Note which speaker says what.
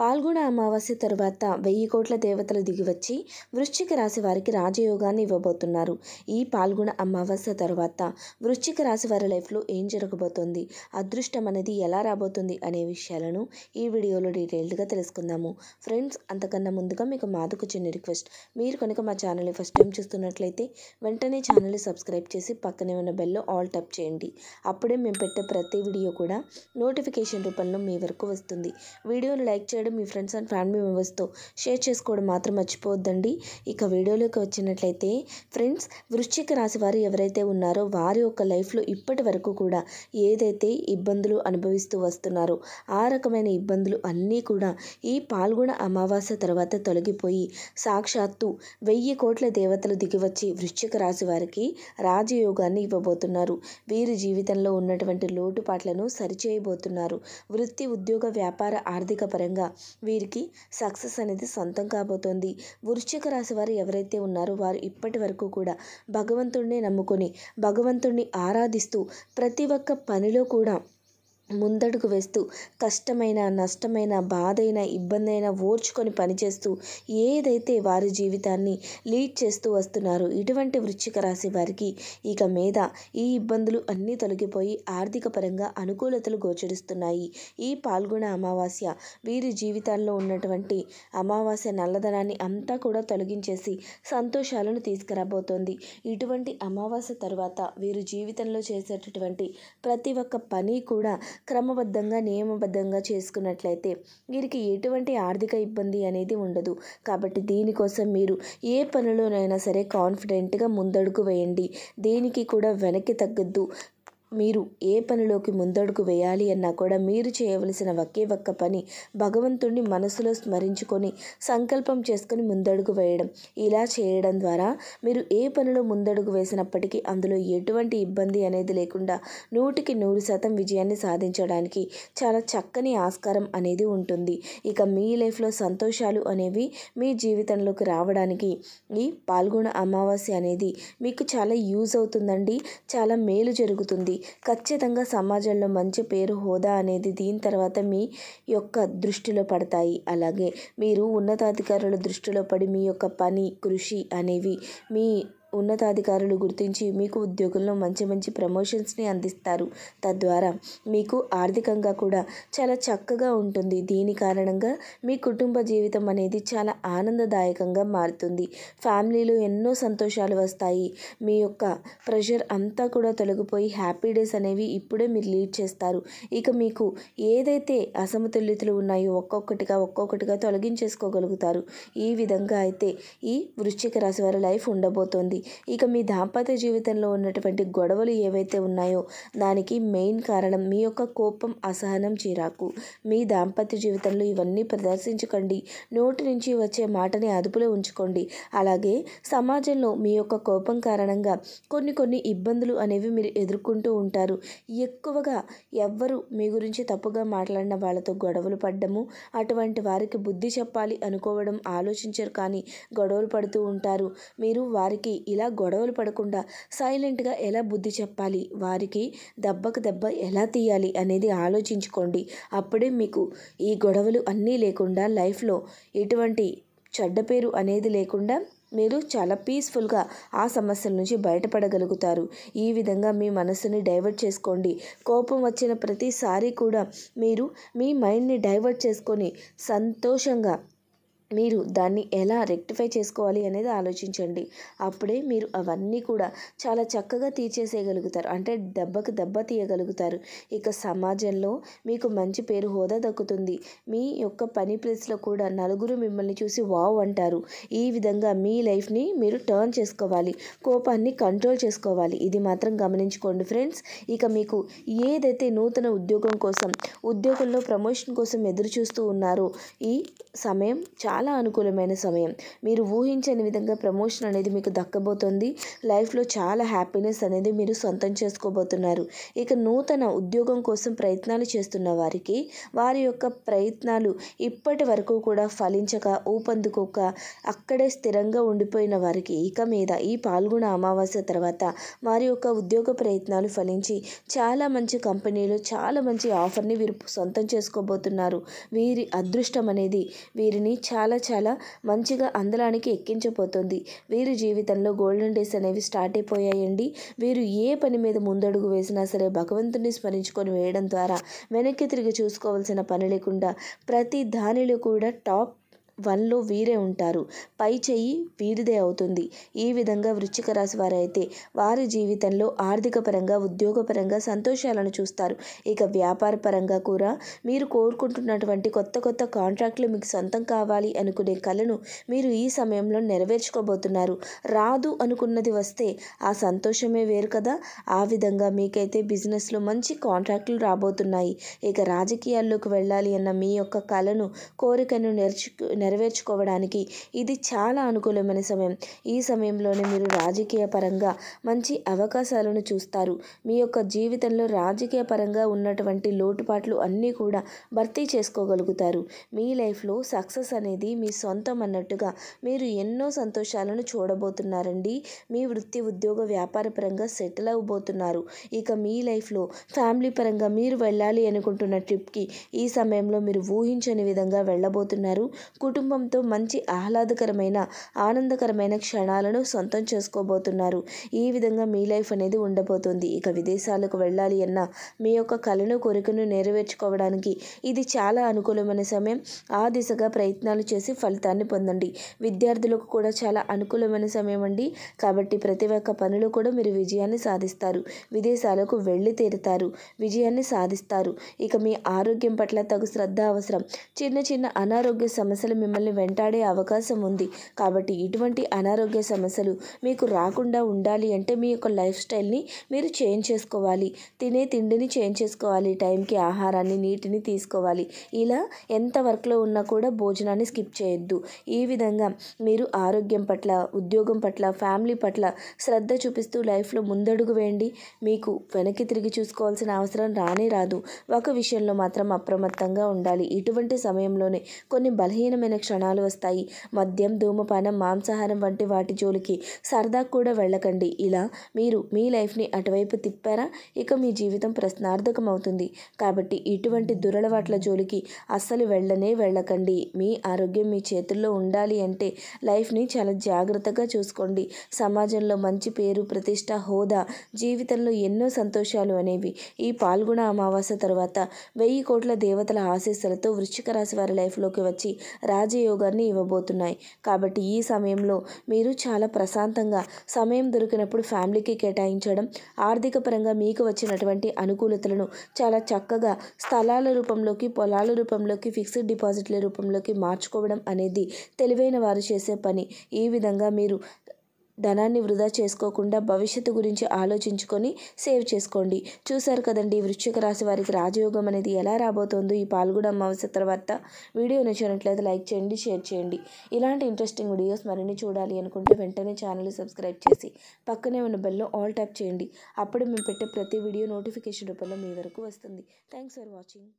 Speaker 1: పాల్గొన అమావాస్య తరువాత వెయ్యి కోట్ల దేవతలు దిగివచ్చి వృశ్చిక రాశి వారికి రాజయోగాన్ని ఇవ్వబోతున్నారు ఈ పాల్గొన అమావాస్య తర్వాత వృశ్చిక రాశి వారి లైఫ్లో ఏం జరగబోతోంది అదృష్టం అనేది ఎలా రాబోతుంది అనే విషయాలను ఈ వీడియోలో డీటెయిల్డ్గా తెలుసుకుందాము ఫ్రెండ్స్ అంతకన్నా ముందుగా మీకు మాదొక చిన్న రిక్వెస్ట్ మీరు కనుక మా ఛానల్ని ఫస్ట్ టైం చూస్తున్నట్లయితే వెంటనే ఛానల్ని సబ్స్క్రైబ్ చేసి పక్కనే ఉన్న బెల్లో ఆల్ టప్ చేయండి అప్పుడే మేము పెట్టే ప్రతి వీడియో కూడా నోటిఫికేషన్ రూపంలో మీ వరకు వస్తుంది వీడియోను లైక్ చేయడం చేయడం మీ ఫ్రెండ్స్ అండ్ ఫ్యామిలీ మెంబర్స్తో షేర్ చేసుకోవడం మాత్రం మర్చిపోవద్దండి ఇక వీడియోలోకి వచ్చినట్లయితే ఫ్రెండ్స్ వృశ్చిక రాశి వారు ఎవరైతే ఉన్నారో వారి యొక్క లైఫ్లో ఇప్పటి వరకు కూడా ఏదైతే ఇబ్బందులు అనుభవిస్తూ వస్తున్నారో ఆ రకమైన ఇబ్బందులు అన్నీ కూడా ఈ పాల్గొన అమావాస్య తర్వాత తొలగిపోయి సాక్షాత్తు వెయ్యి కోట్ల దేవతలు దిగివచ్చి వృశ్చిక రాశి వారికి రాజయోగాన్ని ఇవ్వబోతున్నారు వీరి జీవితంలో ఉన్నటువంటి లోటుపాట్లను సరిచేయబోతున్నారు వృత్తి ఉద్యోగ వ్యాపార ఆర్థిక పరంగా వీరికి సక్సెస్ అనేది సొంతం కాబోతోంది వృశ్చిక రాశి వారు ఎవరైతే ఉన్నారో వారు ఇప్పటి వరకు కూడా భగవంతుడినే నమ్ముకొని భగవంతుడిని ఆరాధిస్తూ ప్రతి ఒక్క పనిలో కూడా ముందడుగు వేస్తూ కష్టమైన నష్టమైన బాధైన ఇబ్బంది అయినా ఓర్చుకొని పనిచేస్తూ ఏదైతే వారి జీవితాన్ని లీడ్ చేస్తూ వస్తున్నారు ఇటువంటి వృశ్చిక రాశి వారికి ఇక మీద ఈ ఇబ్బందులు అన్నీ తొలగిపోయి ఆర్థిక పరంగా అనుకూలతలు గోచరిస్తున్నాయి ఈ పాల్గొన అమావాస్య వీరి జీవితాల్లో ఉన్నటువంటి అమావాస్య నల్లధనాన్ని అంతా కూడా తొలగించేసి సంతోషాలను తీసుకురాబోతోంది ఇటువంటి అమావాస్య తర్వాత వీరు జీవితంలో చేసేటటువంటి ప్రతి ఒక్క పని కూడా క్రమబద్ధంగా నియమబద్ధంగా చేసుకున్నట్లయితే వీరికి ఎటువంటి ఆర్థిక ఇబ్బంది అనేది ఉండదు కాబట్టి దీనికోసం మీరు ఏ పనిలోనైనా సరే కాన్ఫిడెంట్గా ముందడుగు వేయండి దేనికి కూడా వెనక్కి తగ్గద్దు మీరు ఏ పనిలోకి ముందడుగు వేయాలి అన్నా కూడా మీరు చేయవలసిన ఒకే ఒక్క పని భగవంతుణ్ణి మనసులో స్మరించుకొని సంకల్పం చేసుకొని ముందడుగు వేయడం ఇలా చేయడం ద్వారా మీరు ఏ పనిలో ముందడుగు వేసినప్పటికీ అందులో ఎటువంటి ఇబ్బంది అనేది లేకుండా నూటికి నూరు శాతం విజయాన్ని సాధించడానికి చాలా చక్కని ఆస్కారం అనేది ఉంటుంది ఇక మీ లైఫ్లో సంతోషాలు అనేవి మీ జీవితంలోకి రావడానికి ఈ పాల్గొన అమావాస్య అనేది మీకు చాలా యూజ్ అవుతుందండి చాలా మేలు జరుగుతుంది ఖచ్చితంగా సమాజంలో మంచి పేరు హోదా అనేది దీని తర్వాత మీ యొక్క దృష్టిలో పడతాయి అలాగే మీరు ఉన్నతాధికారుల దృష్టిలో పడి మీ యొక్క పని కృషి అనేవి మీ ఉన్నతాధికారులు గుర్తించి మీకు ఉద్యోగంలో మంచి మంచి ప్రమోషన్స్ని అందిస్తారు తద్వారా మీకు ఆర్థికంగా కూడా చాలా చక్కగా ఉంటుంది దీని కారణంగా మీ కుటుంబ జీవితం అనేది చాలా ఆనందదాయకంగా మారుతుంది ఫ్యామిలీలో ఎన్నో సంతోషాలు వస్తాయి మీ యొక్క ప్రెషర్ అంతా కూడా తొలగిపోయి హ్యాపీ డేస్ అనేవి ఇప్పుడే మీరు లీడ్ చేస్తారు ఇక మీకు ఏదైతే అసమతుల్యతలు ఉన్నాయో ఒక్కొక్కటిగా ఒక్కొక్కటిగా తొలగించేసుకోగలుగుతారు ఈ విధంగా అయితే ఈ వృశ్చిక రాశి వారి లైఫ్ ఉండబోతోంది ఉంటుంది ఇక మీ దాంపత్య జీవితంలో ఉన్నటువంటి గొడవలు ఏవైతే ఉన్నాయో దానికి మెయిన్ కారణం మీ యొక్క కోపం అసహనం చిరాకు మీ దాంపత్య జీవితంలో ఇవన్నీ ప్రదర్శించకండి నోటి నుంచి వచ్చే మాటని అదుపులో ఉంచుకోండి అలాగే సమాజంలో మీ యొక్క కోపం కారణంగా కొన్ని కొన్ని ఇబ్బందులు అనేవి మీరు ఎదుర్కొంటూ ఉంటారు ఎక్కువగా ఎవ్వరు మీ గురించి తప్పుగా మాట్లాడిన వాళ్ళతో గొడవలు పడ్డము అటువంటి వారికి బుద్ధి చెప్పాలి అనుకోవడం ఆలోచించరు కానీ గొడవలు పడుతూ ఉంటారు మీరు వారికి ఇలా గొడవలు పడకుండా సైలెంట్గా ఎలా బుద్ధి చెప్పాలి వారికి దెబ్బకు దెబ్బ ఎలా తీయాలి అనేది ఆలోచించుకోండి అప్పుడే మీకు ఈ గొడవలు అన్నీ లేకుండా లైఫ్లో ఎటువంటి చెడ్డ పేరు అనేది లేకుండా మీరు చాలా పీస్ఫుల్గా ఆ సమస్యల నుంచి బయటపడగలుగుతారు ఈ విధంగా మీ మనసుని డైవర్ట్ చేసుకోండి కోపం వచ్చిన ప్రతిసారి కూడా మీరు మీ మైండ్ని డైవర్ట్ చేసుకొని సంతోషంగా మీరు దాన్ని ఎలా రెక్టిఫై చేసుకోవాలి అనేది ఆలోచించండి అప్పుడే మీరు అవన్నీ కూడా చాలా చక్కగా తీర్చేసేయగలుగుతారు అంటే దెబ్బకు దెబ్బ తీయగలుగుతారు ఇక సమాజంలో మీకు మంచి పేరు హోదా దక్కుతుంది మీ యొక్క పని ప్లేస్లో కూడా నలుగురు మిమ్మల్ని చూసి వావ్ అంటారు ఈ విధంగా మీ లైఫ్ని మీరు టర్న్ చేసుకోవాలి కోపాన్ని కంట్రోల్ చేసుకోవాలి ఇది మాత్రం గమనించుకోండి ఫ్రెండ్స్ ఇక మీకు ఏదైతే నూతన ఉద్యోగం కోసం ఉద్యోగంలో ప్రమోషన్ కోసం ఎదురు చూస్తూ ఉన్నారో ఈ సమయం చాలా చాలా అనుకూలమైన సమయం మీరు ఊహించని విధంగా ప్రమోషన్ అనేది మీకు దక్కబోతోంది లైఫ్లో చాలా హ్యాపీనెస్ అనేది మీరు సొంతం చేసుకోబోతున్నారు ఇక నూతన ఉద్యోగం కోసం ప్రయత్నాలు చేస్తున్న వారికి వారి యొక్క ప్రయత్నాలు ఇప్పటి వరకు కూడా ఫలించక ఊపందుకోక అక్కడే స్థిరంగా ఉండిపోయిన వారికి ఇక మీద ఈ పాల్గొన అమావాస్య తర్వాత వారి యొక్క ఉద్యోగ ప్రయత్నాలు ఫలించి చాలా మంచి కంపెనీలు చాలా మంచి ఆఫర్ని వీరు సొంతం చేసుకోబోతున్నారు వీరి అదృష్టం అనేది వీరిని చాలా చాలా చాలా మంచిగా అందలానికి ఎక్కించబోతుంది వీరి జీవితంలో గోల్డెన్ డేస్ అనేవి స్టార్ట్ అయిపోయాయండి వీరు ఏ పని మీద ముందడుగు వేసినా సరే భగవంతుని స్మరించుకొని వేయడం ద్వారా వెనక్కి తిరిగి చూసుకోవాల్సిన పని లేకుండా ప్రతి దానిలో కూడా టాప్ వన్లో వీరే ఉంటారు పై చెయ్యి వీరిదే అవుతుంది ఈ విధంగా వృశ్చిక రాశి వారైతే వారి జీవితంలో ఆర్థిక పరంగా ఉద్యోగపరంగా సంతోషాలను చూస్తారు ఇక వ్యాపార పరంగా కూడా మీరు కోరుకుంటున్నటువంటి కొత్త కొత్త కాంట్రాక్ట్లు మీకు సొంతం కావాలి అనుకునే కళను మీరు ఈ సమయంలో నెరవేర్చుకోబోతున్నారు రాదు అనుకున్నది వస్తే ఆ సంతోషమే వేరు కదా ఆ విధంగా మీకైతే బిజినెస్లో మంచి కాంట్రాక్ట్లు రాబోతున్నాయి ఇక రాజకీయాల్లోకి వెళ్ళాలి అన్న మీ యొక్క కళను కోరికను నెరచు నెరవేర్చుకోవడానికి ఇది చాలా అనుకూలమైన సమయం ఈ సమయంలోనే మీరు రాజకీయ పరంగా మంచి అవకాశాలను చూస్తారు మీ యొక్క జీవితంలో రాజకీయ పరంగా ఉన్నటువంటి లోటుపాట్లు అన్నీ కూడా భర్తీ చేసుకోగలుగుతారు మీ లైఫ్లో సక్సెస్ అనేది మీ సొంతం అన్నట్టుగా మీరు ఎన్నో సంతోషాలను చూడబోతున్నారండి మీ వృత్తి ఉద్యోగ వ్యాపార పరంగా సెటిల్ అవ్వబోతున్నారు ఇక మీ లైఫ్లో ఫ్యామిలీ పరంగా మీరు వెళ్ళాలి అనుకుంటున్న ట్రిప్కి ఈ సమయంలో మీరు ఊహించని విధంగా వెళ్ళబోతున్నారు కుటుంబ కుటుంబంతో మంచి ఆహ్లాదకరమైన ఆనందకరమైన క్షణాలను సొంతం చేసుకోబోతున్నారు ఈ విధంగా మీ లైఫ్ అనేది ఉండబోతుంది ఇక విదేశాలకు వెళ్ళాలి అన్న మీ యొక్క కలను కోరికను నెరవేర్చుకోవడానికి ఇది చాలా అనుకూలమైన సమయం ఆ దిశగా ప్రయత్నాలు చేసి ఫలితాన్ని పొందండి విద్యార్థులకు కూడా చాలా అనుకూలమైన సమయం అండి కాబట్టి ప్రతి ఒక్క పనిలో కూడా మీరు విజయాన్ని సాధిస్తారు విదేశాలకు వెళ్ళి తీరుతారు విజయాన్ని సాధిస్తారు ఇక మీ ఆరోగ్యం పట్ల తగు శ్రద్ధ అవసరం చిన్న చిన్న అనారోగ్య సమస్యలు మిమ్మల్ని వెంటాడే అవకాశం ఉంది కాబట్టి ఇటువంటి అనారోగ్య సమస్యలు మీకు రాకుండా ఉండాలి అంటే మీ యొక్క లైఫ్ స్టైల్ని మీరు చేంజ్ చేసుకోవాలి తినే తిండిని చేంజ్ చేసుకోవాలి టైంకి ఆహారాన్ని నీటిని తీసుకోవాలి ఇలా ఎంత వర్క్లో ఉన్నా కూడా భోజనాన్ని స్కిప్ చేయొద్దు ఈ విధంగా మీరు ఆరోగ్యం పట్ల ఉద్యోగం పట్ల ఫ్యామిలీ పట్ల శ్రద్ధ చూపిస్తూ లైఫ్లో ముందడుగు వేయండి మీకు వెనక్కి తిరిగి చూసుకోవాల్సిన అవసరం రానే రాదు ఒక విషయంలో మాత్రం అప్రమత్తంగా ఉండాలి ఇటువంటి సమయంలోనే కొన్ని బలహీనమైన క్షణాలు వస్తాయి మద్యం ధూమపానం మాంసాహారం వంటి వాటి జోలికి సరదా కూడా వెళ్ళకండి ఇలా మీరు మీ లైఫ్ని అటువైపు తిప్పారా ఇక మీ జీవితం ప్రశ్నార్థకమవుతుంది కాబట్టి ఇటువంటి దురలవాట్ల జోలికి అస్సలు వెళ్ళనే వెళ్ళకండి మీ ఆరోగ్యం మీ చేతుల్లో ఉండాలి అంటే లైఫ్ని చాలా జాగ్రత్తగా చూసుకోండి సమాజంలో మంచి పేరు ప్రతిష్ట హోదా జీవితంలో ఎన్నో సంతోషాలు అనేవి ఈ పాల్గొన అమావాస్య తర్వాత వెయ్యి కోట్ల దేవతల ఆశీస్సులతో వృశ్చిక రాశి వారి లైఫ్లోకి వచ్చి రాజ రాజయోగాన్ని ఇవ్వబోతున్నాయి కాబట్టి ఈ సమయంలో మీరు చాలా ప్రశాంతంగా సమయం దొరికినప్పుడు ఫ్యామిలీకి కేటాయించడం ఆర్థిక పరంగా మీకు వచ్చినటువంటి అనుకూలతలను చాలా చక్కగా స్థలాల రూపంలోకి పొలాల రూపంలోకి ఫిక్స్డ్ డిపాజిట్ల రూపంలోకి మార్చుకోవడం అనేది తెలివైన వారు చేసే పని ఈ విధంగా మీరు ధనాన్ని వృధా చేసుకోకుండా భవిష్యత్తు గురించి ఆలోచించుకొని సేవ్ చేసుకోండి చూశారు కదండి వృశ్చిక రాశి వారికి రాజయోగం అనేది ఎలా రాబోతోందో ఈ పాల్గొడ అమావాస్య తర్వాత వీడియో నచ్చినట్లయితే లైక్ చేయండి షేర్ చేయండి ఇలాంటి ఇంట్రెస్టింగ్ వీడియోస్ మరిన్ని చూడాలి అనుకుంటే వెంటనే ఛానల్ సబ్స్క్రైబ్ చేసి పక్కనే ఉన్న బెల్లో ఆల్ ట్యాప్ చేయండి అప్పుడు మేము పెట్టే ప్రతి వీడియో నోటిఫికేషన్ రూపంలో మీ వరకు వస్తుంది థ్యాంక్స్ ఫర్ వాచింగ్